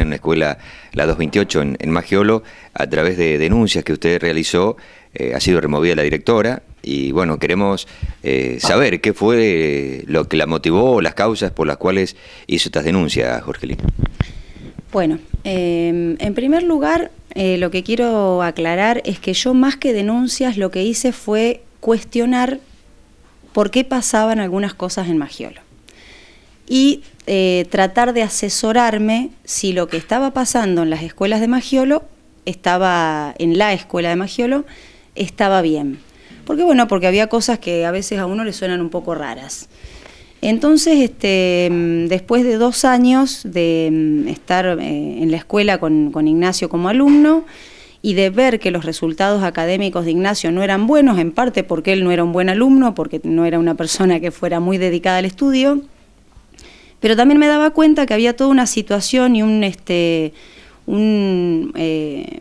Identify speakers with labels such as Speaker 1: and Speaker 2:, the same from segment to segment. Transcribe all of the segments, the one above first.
Speaker 1: en la escuela La 228 en, Magiolo, a través de denuncias que usted realizó, eh, ha sido removida la directora y bueno, queremos eh, saber qué fue lo que la motivó, las causas por las cuales hizo estas denuncias, Jorgelina.
Speaker 2: Bueno, em, en primer lugar, eh, lo que quiero aclarar es que yo más que denuncias lo que hice fue cuestionar por qué pasaban algunas cosas en Magiolo y eh, tratar de asesorarme si lo que estaba pasando en las escuelas de Magiolo estaba en la escuela de Magiolo estaba bien. Porque bueno, porque había cosas que a veces a uno le suenan un poco raras. Entonces, este, mm, después de dos años de mm, estar eh, en la escuela con, Ignacio como alumno y de ver que los resultados académicos de Ignacio no eran buenos, en parte porque él no era un buen alumno, porque no era una persona que fuera muy dedicada al estudio, pero también me daba cuenta que había toda una situación y este, eh,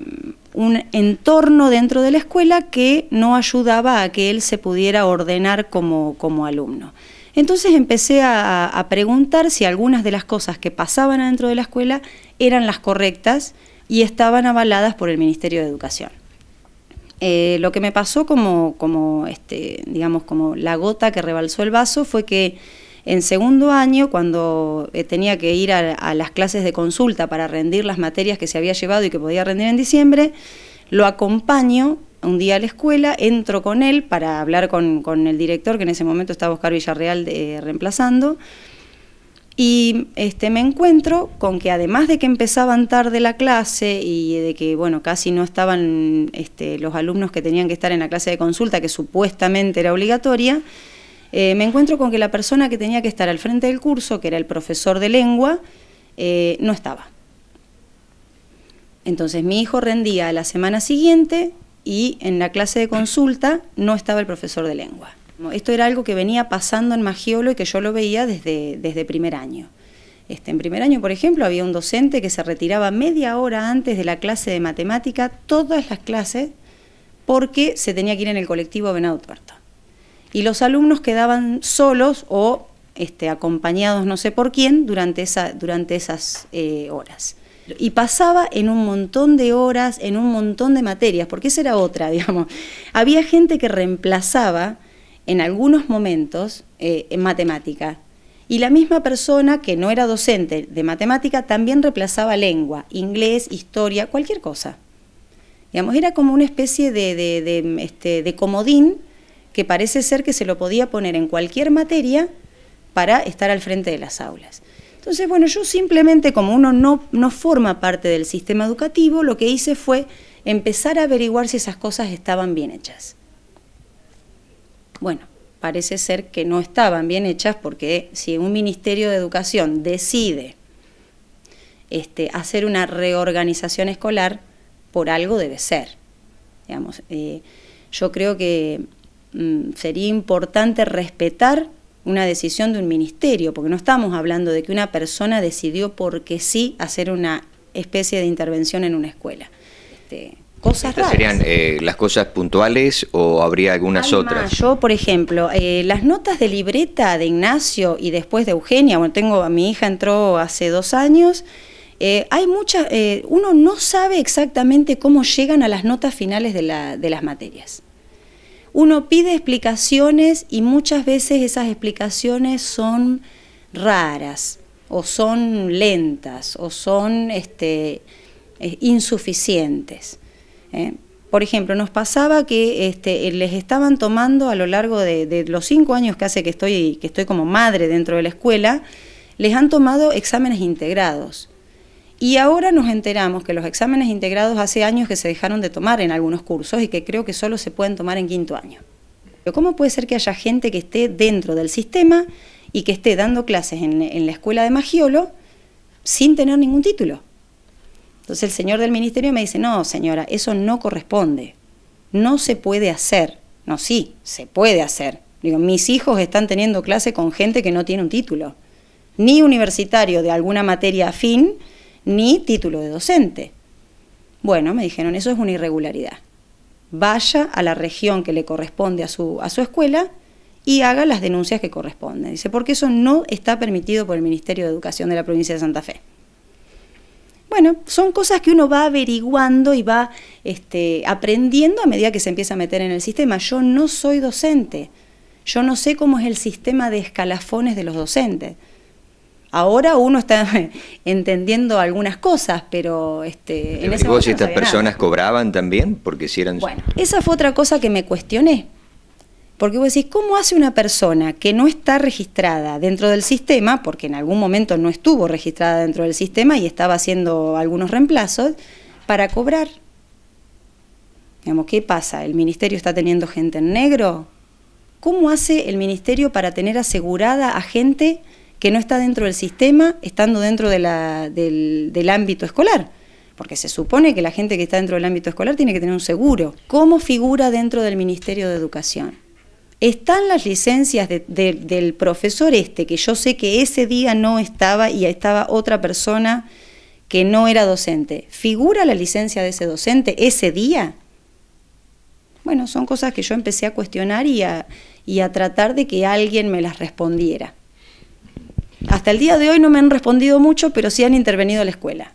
Speaker 2: un, entorno dentro de la escuela que no ayudaba a que él se pudiera ordenar como, alumno. Entonces empecé a, preguntar si algunas de las cosas que pasaban adentro de la escuela eran las correctas y estaban avaladas por el Ministerio de Educación. Eh, lo que me pasó como, como, este, digamos, como la gota que rebalsó el vaso fue que en segundo año, cuando eh, tenía que ir a, las clases de consulta para rendir las materias que se había llevado y que podía rendir en diciembre, lo acompaño un día a la escuela, entro con él para hablar con, el director, que en ese momento estaba Oscar Villarreal eh, reemplazando, y este, me encuentro con que además de que empezaban tarde la clase y de que bueno, casi no estaban este, los alumnos que tenían que estar en la clase de consulta, que supuestamente era obligatoria, eh, me encuentro con que la persona que tenía que estar al frente del curso, que era el profesor de lengua, eh, no estaba. Entonces mi hijo rendía la semana siguiente y en la clase de consulta no estaba el profesor de lengua. Esto era algo que venía pasando en Magiolo y que yo lo veía desde, desde primer año. Este, en primer año, por ejemplo, había un docente que se retiraba media hora antes de la clase de matemática, todas las clases, porque se tenía que ir en el colectivo Venado Tuerto y los alumnos quedaban solos o este, acompañados no sé por quién durante, esa, durante esas eh, horas. Y pasaba en un montón de horas, en un montón de materias, porque esa era otra, digamos. Había gente que reemplazaba en algunos momentos eh, en matemática. Y la misma persona que no era docente de matemática también reemplazaba lengua, inglés, historia, cualquier cosa. Digamos, era como una especie de, de este, comodín que parece ser que se lo podía poner en cualquier materia para estar al frente de las aulas. Entonces, bueno, yo simplemente como uno no, no forma parte del sistema educativo, lo que hice fue empezar a averiguar si esas cosas estaban bien hechas. Bueno, parece ser que no estaban bien hechas porque si un Ministerio de Educación decide este, hacer una reorganización escolar, por algo debe ser. Digamos, eh, yo creo que Mm, sería importante respetar una decisión de un ministerio, porque no estamos hablando de que una persona decidió porque sí hacer una especie de intervención en una escuela. Este, cosas raras. ¿Serían
Speaker 1: eh, las cosas puntuales o habría algunas otras?
Speaker 2: Yo, por ejemplo, eh, las notas de libreta de Ignacio y después de Eugenia, bueno, tengo a mi hija entró hace dos años. Eh, hay muchas, uno no sabe exactamente cómo llegan a las notas finales de las materias uno pide explicaciones y muchas veces esas explicaciones son raras o son lentas o son este, eh, insuficientes. ¿eh? Por ejemplo, nos pasaba que este, les estaban tomando a lo largo de, los cinco años que hace que estoy, que estoy como madre dentro de la escuela, les han tomado exámenes integrados. Y ahora nos enteramos que los exámenes integrados hace años que se dejaron de tomar en algunos cursos y que creo que solo se pueden tomar en quinto año. Pero ¿cómo puede ser que haya gente que esté dentro del sistema y que esté dando clases en, la escuela de Magiolo sin tener ningún título? Entonces el señor del ministerio me dice, no señora, eso no corresponde, no se puede hacer. No, sí, se puede hacer. Digo, mis hijos están teniendo clase con gente que no tiene un título, ni universitario de alguna materia afín, ni título de docente. Bueno, me dijeron, eso es una irregularidad. Vaya a la región que le corresponde a su, a su escuela y haga las denuncias que corresponden. Dice, porque eso no está permitido por el Ministerio de Educación de la provincia de Santa Fe. Bueno, son cosas que uno va averiguando y va este, aprendiendo a medida que se empieza a meter en el sistema. Yo no soy docente, yo no sé cómo es el sistema de escalafones de los docentes. Ahora uno está entendiendo algunas cosas, pero este, en estas personas
Speaker 1: cobraban también? Porque Bueno,
Speaker 2: esa fue otra cosa que me cuestioné. Porque vos decís, ¿cómo hace una persona que no está registrada dentro del sistema, porque en algún momento no estuvo registrada dentro del sistema y estaba haciendo algunos reemplazos, para cobrar? Digamos, ¿qué pasa? ¿El ministerio está teniendo gente en negro? ¿Cómo hace el ministerio para tener asegurada a gente que no está dentro del sistema estando dentro del, ámbito escolar porque se supone que la gente que está dentro del ámbito escolar tiene que tener un seguro. ¿Cómo figura dentro del Ministerio de Educación? ¿Están las licencias del profesor este, que yo sé que ese día no estaba y estaba otra persona que no era docente? ¿Figura la licencia de ese docente ese día? Bueno, son cosas que yo empecé a cuestionar y a tratar de que alguien me las respondiera. Hasta el día de hoy no me han respondido mucho, pero sí han intervenido a la escuela.